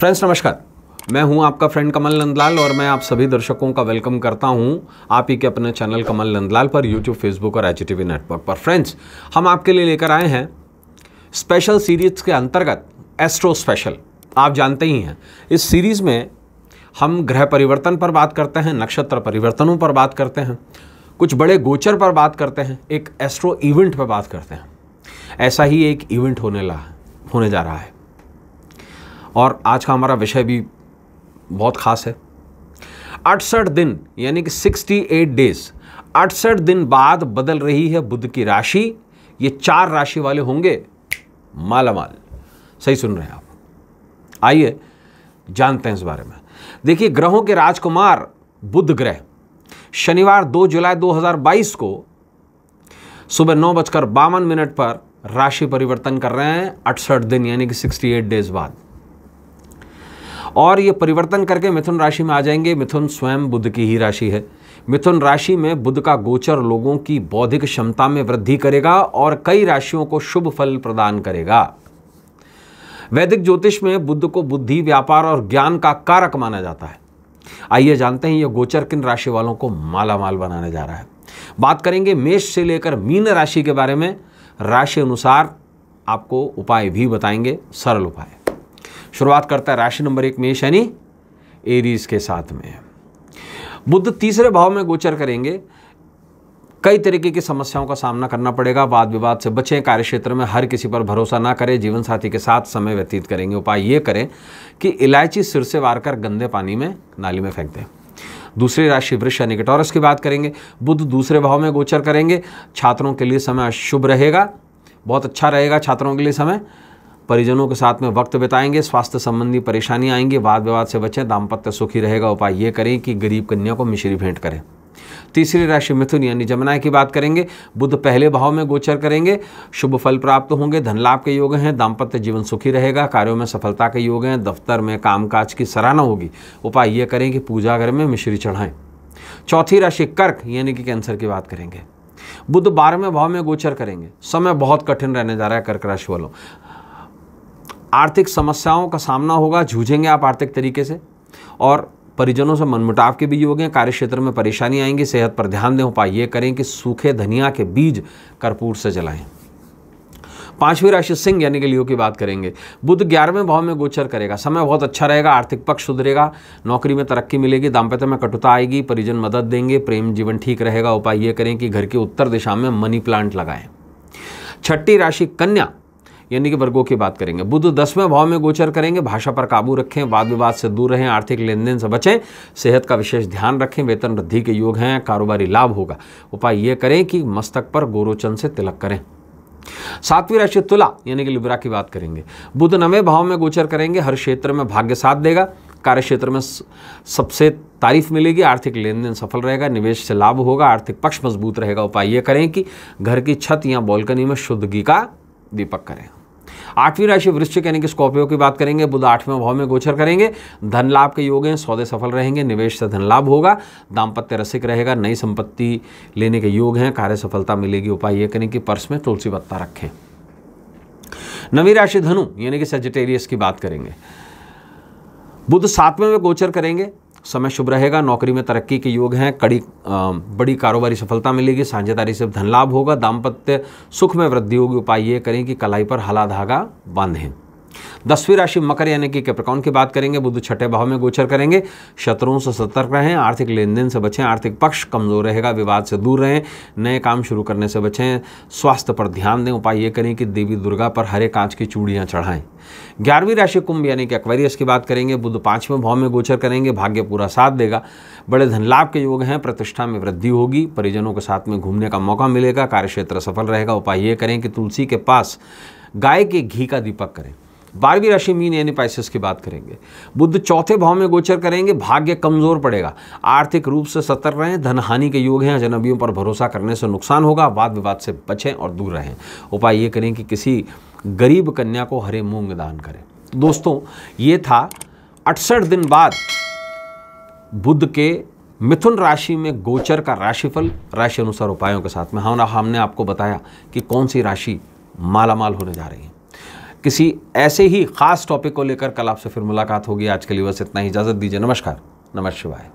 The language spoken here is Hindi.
फ्रेंड्स नमस्कार मैं हूं आपका फ्रेंड कमल नंदलाल और मैं आप सभी दर्शकों का वेलकम करता हूं आप ही के अपने चैनल कमल नंदलाल पर यूट्यूब फेसबुक और एच नेटवर्क पर फ्रेंड्स हम आपके लिए लेकर आए हैं स्पेशल सीरीज के अंतर्गत एस्ट्रो स्पेशल आप जानते ही हैं इस सीरीज़ में हम ग्रह परिवर्तन पर बात करते हैं नक्षत्र परिवर्तनों पर बात करते हैं कुछ बड़े गोचर पर बात करते हैं एक एस्ट्रो इवेंट पर बात करते हैं ऐसा ही एक इवेंट होने ला होने जा रहा है और आज का हमारा विषय भी बहुत ख़ास है अड़सठ दिन यानी कि 68 डेज अड़सठ दिन बाद बदल रही है बुद्ध की राशि ये चार राशि वाले होंगे माला माल सही सुन रहे हैं आप आइए जानते हैं इस बारे में देखिए ग्रहों के राजकुमार बुद्ध ग्रह शनिवार 2 जुलाई 2022 को सुबह नौ बजकर बावन मिनट पर राशि परिवर्तन कर रहे हैं अड़सठ दिन यानी कि 68 डेज बाद और ये परिवर्तन करके मिथुन राशि में आ जाएंगे मिथुन स्वयं बुद्ध की ही राशि है मिथुन राशि में बुद्ध का गोचर लोगों की बौद्धिक क्षमता में वृद्धि करेगा और कई राशियों को शुभ फल प्रदान करेगा वैदिक ज्योतिष में बुद्ध को बुद्धि व्यापार और ज्ञान का कारक माना जाता है आइए जानते हैं यह गोचर किन राशि वालों को माला माल बनाने जा रहा है बात करेंगे मेष से लेकर मीन राशि के बारे में राशि अनुसार आपको उपाय भी बताएंगे सरल उपाय शुरुआत करता है राशि नंबर एक में शनि एरीज के साथ में बुद्ध तीसरे भाव में गोचर करेंगे कई तरीके की समस्याओं का सामना करना पड़ेगा वाद विवाद से बचें कार्य क्षेत्र में हर किसी पर भरोसा ना करें जीवन साथी के साथ समय व्यतीत करेंगे उपाय ये करें कि इलायची सिर से वार कर गंदे पानी में नाली में फेंक दें दूसरी राशि वृक्ष यानी कि टॉरस की बात करेंगे बुद्ध दूसरे भाव में गोचर करेंगे छात्रों के लिए समय शुभ रहेगा बहुत अच्छा रहेगा छात्रों के लिए समय परिजनों के साथ में वक्त बिताएंगे स्वास्थ्य संबंधी परेशानी आएंगी वाद विवाद से बचें दाम्पत्य सुखी रहेगा उपाय ये करें कि गरीब कन्या को मिश्री भेंट करें तीसरी राशि मिथुन यानी जमुनाय की बात करेंगे बुद्ध पहले भाव में गोचर करेंगे शुभ फल प्राप्त होंगे धन लाभ के योग हैं दाम्पत्य जीवन सुखी रहेगा कार्यों में सफलता के योग हैं दफ्तर में कामकाज की सराहना होगी उपाय ये करें कि पूजा घर में मिश्री चढ़ाएं चौथी राशि कर्क यानी कि कैंसर की बात करेंगे बुद्ध बारहवें भाव में गोचर करेंगे समय बहुत कठिन रहने जा रहा है कर्क राशि वालों आर्थिक समस्याओं का सामना होगा जूझेंगे आप आर्थिक तरीके से और परिजनों से मनमुटाव के भी योग हैं कार्य क्षेत्र में परेशानी आएंगी सेहत पर ध्यान दें उपाय ये करें कि सूखे धनिया के बीज कर्पूर से जलाएं पांचवी राशि सिंह यानी कि लियो की बात करेंगे बुद्ध ग्यारहवें भाव में गोचर करेगा समय बहुत अच्छा रहेगा आर्थिक पक्ष सुधरेगा नौकरी में तरक्की मिलेगी दाम्पत्य में कटुता आएगी परिजन मदद देंगे प्रेम जीवन ठीक रहेगा उपाय ये करें कि घर की उत्तर दिशा में मनी प्लांट लगाएं छठी राशि कन्या यानी कि वर्गों की बात करेंगे बुद्ध दसवें भाव में गोचर करेंगे भाषा पर काबू रखें वाद विवाद से दूर रहें आर्थिक लेन देन से बचें सेहत का विशेष ध्यान रखें वेतन वृद्धि के योग हैं कारोबारी लाभ होगा उपाय ये करें कि मस्तक पर गोरोचन से तिलक करें सातवीं राशि तुला यानी कि लिब्रा की बात करेंगे बुद्ध नवे भाव में गोचर करेंगे हर क्षेत्र में भाग्य साथ देगा कार्य क्षेत्र में सबसे तारीफ मिलेगी आर्थिक लेन देन सफल रहेगा निवेश से लाभ होगा आर्थिक पक्ष मजबूत रहेगा उपाय ये करें कि घर की छत या बॉल्कनी में शुद्ध घी का दीपक करें आठवीं राशि वृश्चिक यानी कि स्कॉर्पियो की बात करेंगे बुध आठवें भाव में गोचर करेंगे धन लाभ के योग हैं सौदे सफल रहेंगे निवेश से धन लाभ होगा दाम्पत्य रसिक रहेगा नई संपत्ति लेने के योग हैं कार्य सफलता मिलेगी उपाय ये करें कि पर्स में तुलसी पत्ता रखें नवी राशि धनु यानी कि सेजिटेरियस की बात करेंगे बुध सातवें में गोचर करेंगे समय शुभ रहेगा नौकरी में तरक्की के योग हैं कड़ी आ, बड़ी कारोबारी सफलता मिलेगी साझेदारी से धन लाभ होगा दाम्पत्य सुख में वृद्धि होगी उपाय ये करें कि कलाई पर हला धागा बांधें दसवीं राशि मकर यानी कि कैप्रिकॉन की बात करेंगे बुद्ध छठे भाव में गोचर करेंगे शत्रुओं से सतर्क रहें आर्थिक लेन देन से बचें आर्थिक पक्ष कमजोर रहेगा विवाद से दूर रहें नए काम शुरू करने से बचें स्वास्थ्य पर ध्यान दें उपाय ये करें कि देवी दुर्गा पर हरे कांच की चूड़ियाँ चढ़ाएं ग्यारहवीं राशि कुंभ यानी कि अक्वेरियस की बात करेंगे बुद्ध पांचवें भाव में गोचर करेंगे भाग्य पूरा साथ देगा बड़े धन लाभ के योग हैं प्रतिष्ठा में वृद्धि होगी परिजनों के साथ में घूमने का मौका मिलेगा कार्यक्षेत्र सफल रहेगा उपाय ये करें कि तुलसी के पास गाय के घी का दीपक करें बारहवीं राशि मीन यानी पाइसिस की बात करेंगे बुद्ध चौथे भाव में गोचर करेंगे भाग्य कमजोर पड़ेगा आर्थिक रूप से सतर्क रहें धन हानि के योग हैं अजनबियों पर भरोसा करने से नुकसान होगा वाद विवाद से बचें और दूर रहें उपाय ये करें कि किसी गरीब कन्या को हरे मूंग दान करें दोस्तों ये था अड़सठ दिन बाद बुद्ध के मिथुन राशि में गोचर का राशिफल राशि अनुसार उपायों के साथ में हाँ, हमने आपको बताया कि कौन सी राशि मालामाल होने जा रही है किसी ऐसे ही खास टॉपिक को लेकर कल आपसे फिर मुलाकात होगी आज के लिए बस इतना ही इजाज़त दीजिए नमस्कार नमस्कार